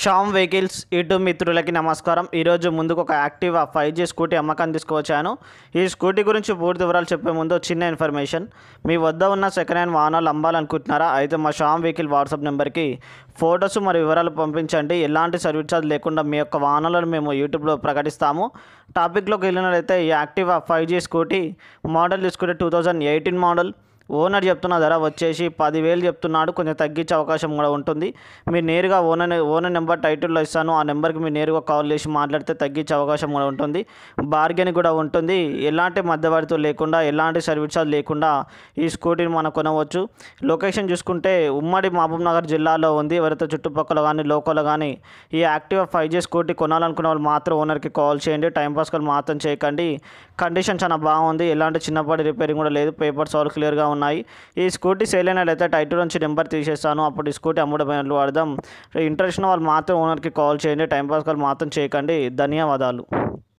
Sam vehicles YouTube మిత్రులకి నమస్కారం ఈరోజు ముందుకు ఒక యాక్టివా ఫైవ్ జీ స్కూటీ అమ్మకాన్ని తీసుకువచ్చాను ఈ స్కూటీ గురించి పూర్తి వివరాలు చెప్పే ముందు చిన్న ఇన్ఫర్మేషన్ మీ వద్ద ఉన్న సెకండ్ హ్యాండ్ వాహనాలు అమ్మాలనుకుంటున్నారా అయితే మా షామ్ వెహికల్ వాట్సాప్ నెంబర్కి ఫొటోస్ మరియు వివరాలు పంపించండి ఎలాంటి సర్వీస్ ఛార్జ్ లేకుండా మీ యొక్క వాహనాలను మేము యూట్యూబ్లో ప్రకటిస్తాము టాపిక్లోకి వెళ్ళినట్లయితే ఈ Activa five G scooty model తీసుకుంటే two thousand eighteen model owner చెప్తున్న ధర వచ్చేసి పదివేలు చెప్తున్నాడు కొంచెం తగ్గించే అవకాశం కూడా ఉంటుంది మీరు నేరుగా ఓనర్ ఓనర్ నెంబర్ టైటిల్లో ఇస్తాను ఆ నెంబర్కి మీరు నేరుగా కాల్ చేసి మాట్లాడితే తగ్గించే అవకాశం కూడా ఉంటుంది బార్గెన్ కూడా ఉంటుంది ఎలాంటి మధ్యవర్తులు లేకుండా ఎలాంటి సర్వీస్ లేకుండా ఈ స్కూటీని మనం కొనవచ్చు లొకేషన్ చూసుకుంటే ఉమ్మడి మహబూబ్ నగర్ జిల్లాలో ఉంది ఎవరైతే చుట్టుపక్కల కానీ లోకల్ కానీ ఈ యాక్టివ్ ఫైవ్ జీ స్కూటీ కొనాలనుకున్న వాళ్ళు మాత్రం ఓనర్కి కాల్ చేయండి పాస్ కాల్ మాత్రం చేయకండి కండిషన్ చాలా బాగుంది ఎలాంటి చిన్నపాటి రిపేరింగ్ కూడా లేదు పేపర్స్ ఆల్ క్లియర్గా ఉన్నాయి ఉన్నాయి ఈ స్కూటీ సేల్ అయినట్లయితే టైటిల్ నుంచి నెంబర్ తీసేస్తాను అప్పుడు ఈ స్కూటీ అమ్ముడుపోయినట్లు అర్థం ఇంట్రెస్ట్ వాళ్ళు మాత్రం ఓనర్కి కాల్ చేయండి టైంపాస్ కాల్ మాత్రం చేయకండి ధన్యవాదాలు